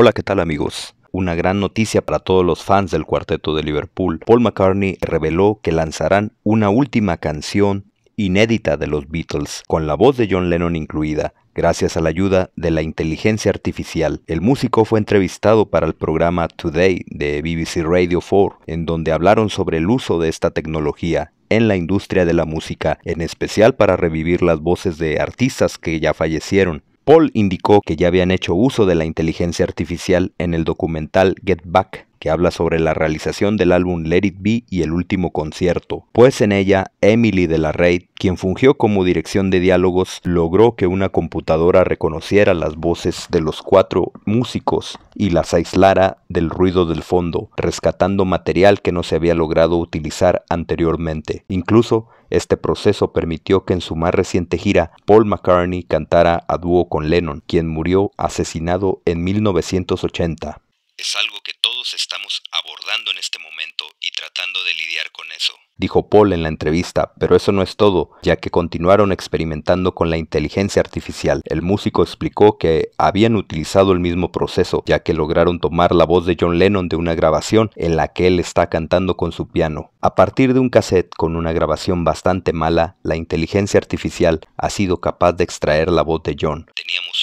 Hola, ¿qué tal amigos? Una gran noticia para todos los fans del cuarteto de Liverpool. Paul McCartney reveló que lanzarán una última canción inédita de los Beatles, con la voz de John Lennon incluida, gracias a la ayuda de la inteligencia artificial. El músico fue entrevistado para el programa Today de BBC Radio 4, en donde hablaron sobre el uso de esta tecnología en la industria de la música, en especial para revivir las voces de artistas que ya fallecieron Paul indicó que ya habían hecho uso de la inteligencia artificial en el documental Get Back que habla sobre la realización del álbum Let It Be y el último concierto, pues en ella Emily de la Reid, quien fungió como dirección de diálogos, logró que una computadora reconociera las voces de los cuatro músicos y las aislara del ruido del fondo, rescatando material que no se había logrado utilizar anteriormente. Incluso este proceso permitió que en su más reciente gira Paul McCartney cantara a dúo con Lennon, quien murió asesinado en 1980. Es algo que estamos abordando en este momento y tratando de lidiar con eso. Dijo Paul en la entrevista, pero eso no es todo, ya que continuaron experimentando con la inteligencia artificial. El músico explicó que habían utilizado el mismo proceso, ya que lograron tomar la voz de John Lennon de una grabación en la que él está cantando con su piano. A partir de un cassette con una grabación bastante mala, la inteligencia artificial ha sido capaz de extraer la voz de John. Teníamos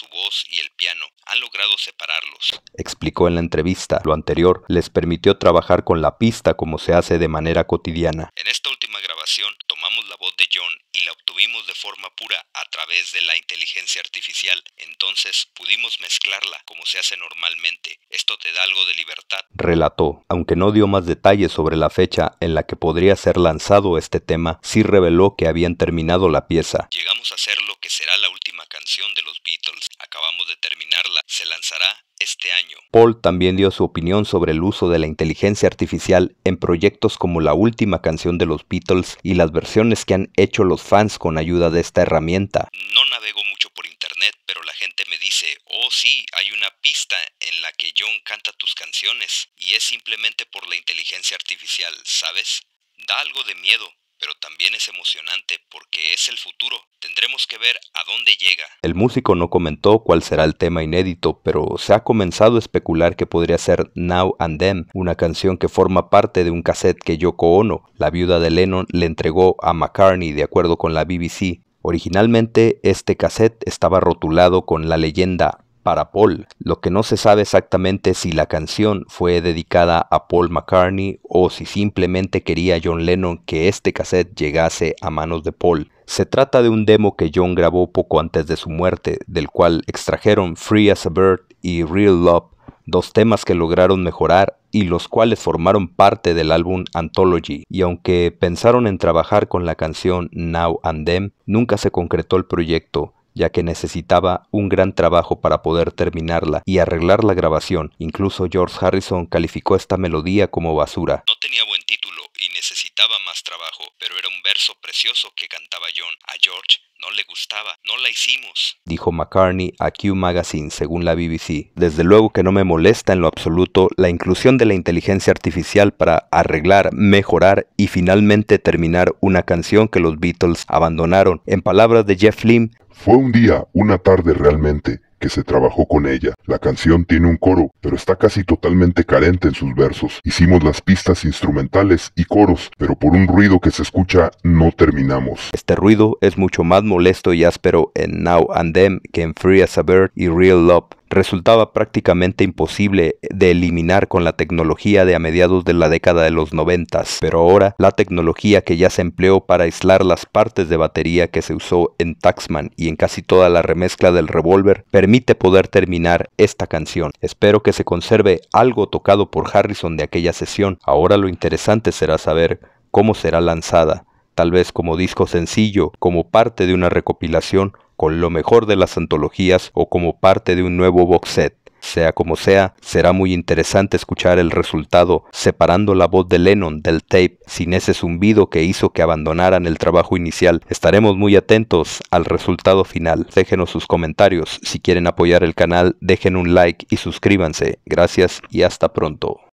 logrado separarlos. Explicó en la entrevista, lo anterior les permitió trabajar con la pista como se hace de manera cotidiana. En esta última grabación tomamos la voz de John y la obtuvimos de forma pura a través de la inteligencia artificial, entonces pudimos mezclarla como se hace normalmente. Esto te da algo de libertad. Relató, aunque no dio más detalles sobre la fecha en la que podría ser lanzado este tema, sí reveló que habían terminado la pieza. Llegamos a hacer lo que será la última canción de los Beatles. Acabamos de terminarla. Se lanzará este año. Paul también dio su opinión sobre el uso de la inteligencia artificial en proyectos como la última canción de los Beatles y las versiones que han hecho los fans con ayuda de esta herramienta. No navego mucho por internet, pero la gente me dice, oh sí, hay una pista en la que John canta tus canciones y es simplemente por la inteligencia artificial, ¿sabes? Da algo de miedo, pero también es emocionante porque es el futuro. Tendremos que ver a dónde llega. El músico no comentó cuál será el tema inédito, pero se ha comenzado a especular que podría ser Now and Then, una canción que forma parte de un cassette que Yoko Ono, la viuda de Lennon, le entregó a McCartney de acuerdo con la BBC. Originalmente este cassette estaba rotulado con la leyenda para Paul. Lo que no se sabe exactamente si la canción fue dedicada a Paul McCartney o si simplemente quería John Lennon que este cassette llegase a manos de Paul. Se trata de un demo que John grabó poco antes de su muerte, del cual extrajeron Free as a Bird y Real Love, dos temas que lograron mejorar y los cuales formaron parte del álbum Anthology, y aunque pensaron en trabajar con la canción Now and Then, nunca se concretó el proyecto, ya que necesitaba un gran trabajo para poder terminarla y arreglar la grabación. Incluso George Harrison calificó esta melodía como basura. No tenía buen título y necesitaba más trabajo, pero era un verso precioso que cantaba John. A George no le gustaba, no la hicimos. Dijo McCartney a Q Magazine, según la BBC. Desde luego que no me molesta en lo absoluto la inclusión de la inteligencia artificial para arreglar, mejorar y finalmente terminar una canción que los Beatles abandonaron. En palabras de Jeff Lynne, fue un día, una tarde realmente, que se trabajó con ella. La canción tiene un coro, pero está casi totalmente carente en sus versos. Hicimos las pistas instrumentales y coros, pero por un ruido que se escucha no terminamos. Este ruido es mucho más molesto y áspero en Now and Then que en Free as a Bird y Real Love resultaba prácticamente imposible de eliminar con la tecnología de a mediados de la década de los 90, pero ahora la tecnología que ya se empleó para aislar las partes de batería que se usó en Taxman y en casi toda la remezcla del revólver permite poder terminar esta canción. Espero que se conserve algo tocado por Harrison de aquella sesión. Ahora lo interesante será saber cómo será lanzada, tal vez como disco sencillo, como parte de una recopilación con lo mejor de las antologías o como parte de un nuevo box set. Sea como sea, será muy interesante escuchar el resultado, separando la voz de Lennon del tape sin ese zumbido que hizo que abandonaran el trabajo inicial. Estaremos muy atentos al resultado final. Déjenos sus comentarios. Si quieren apoyar el canal, dejen un like y suscríbanse. Gracias y hasta pronto.